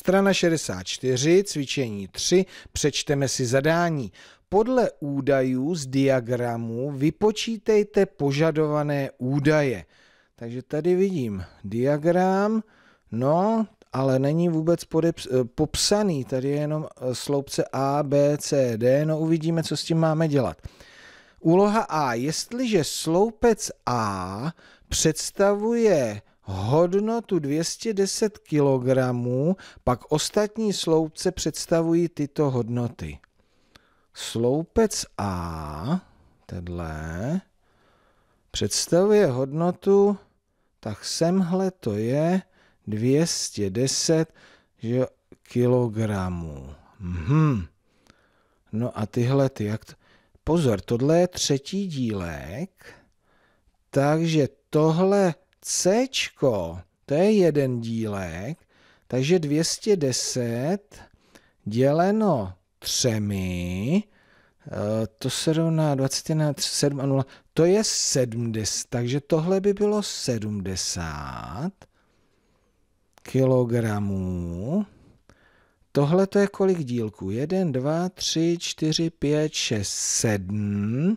Strana 64, cvičení 3, přečteme si zadání. Podle údajů z diagramu vypočítejte požadované údaje. Takže tady vidím diagram, no, ale není vůbec podeps- eh, popsaný, tady je jenom eh, sloupce A, B, C, D, no uvidíme, co s tím máme dělat. Úloha A. Jestliže sloupec A představuje hodnotu 210 kg, pak ostatní sloupce představují tyto hodnoty. Sloupec A, tenhle, představuje hodnotu, tak semhle to je 210 kilogramů. Mhm. No a tyhle ty, jak to... Pozor, tohle je třetí dílek, takže tohle C, to je jeden dílek, takže 210 děleno třemi, eh, to se rovná 21, 7 a 0, to je 70, takže tohle by bylo 70 kilogramů. Tohle to je kolik dílků? 1, 2, 3, 4, 5, 6, 7.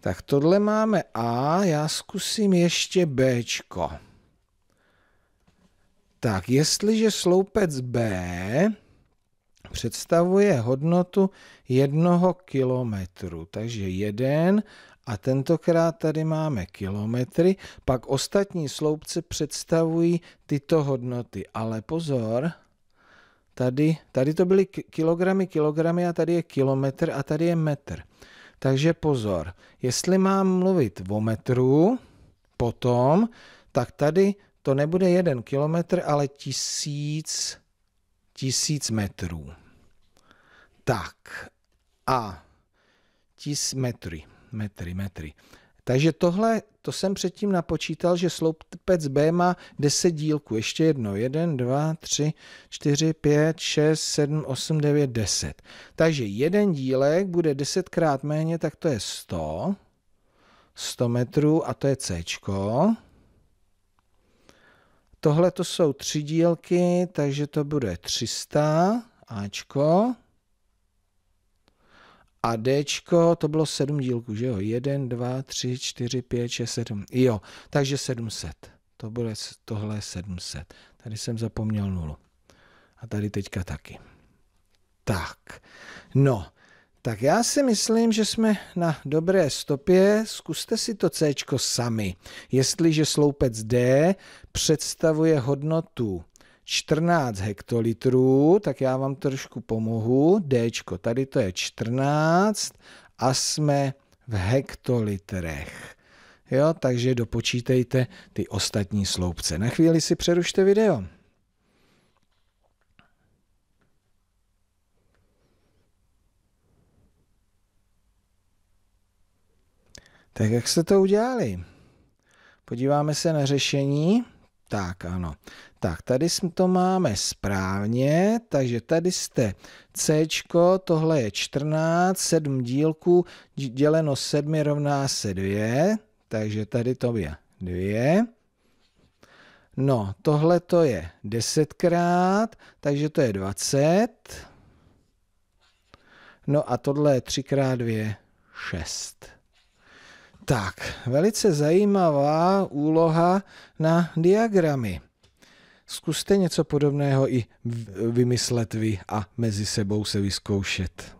Tak tohle máme A, já zkusím ještě Bčko. Tak, jestliže sloupec B představuje hodnotu jednoho kilometru, takže jeden a tentokrát tady máme kilometry, pak ostatní sloupce představují tyto hodnoty. Ale pozor, tady, tady to byly kilogramy, kilogramy a tady je kilometr a tady je metr. Takže pozor, jestli mám mluvit o metru, potom, tak tady to nebude jeden kilometr, ale tisíc, tisíc metrů. Tak a tis metry, metry, metry. Takže tohle, to jsem předtím napočítal, že sloupec B má 10 dílků. Ještě jedno. 1, 2, 3, 4, 5, 6, 7, 8, 9, 10. Takže jeden dílek bude 10 krát méně, tak to je 100. 100 metrů a to je C. Tohle to jsou tři dílky, takže to bude 300 Ačko. A D to bylo 7 dílků, že jo? 1, 2, 3, 4, 5, 6, 7. Jo, takže 700. To bylo tohle 700. Tady jsem zapomněl nulu. A tady teďka taky. Tak, no, tak já si myslím, že jsme na dobré stopě. Zkuste si to C sami. Jestliže sloupec D představuje hodnotu 14 hektolitrů, tak já vám trošku pomohu. D, tady to je 14 a jsme v hektolitrech. Jo, takže dopočítejte ty ostatní sloupce. Na chvíli si přerušte video. Tak jak jste to udělali? Podíváme se na řešení. Tak ano. Tak tady jsme to máme správně, takže tady jste C, tohle je 14, 7 dílků, děleno 7 rovná se 2, takže tady to je 2. No, tohle to je 10 krát, takže to je 20. No a tohle je 3 krát 2, 6. Tak, velice zajímavá úloha na diagramy. Zkuste něco podobného i vymyslet vy a mezi sebou se vyzkoušet.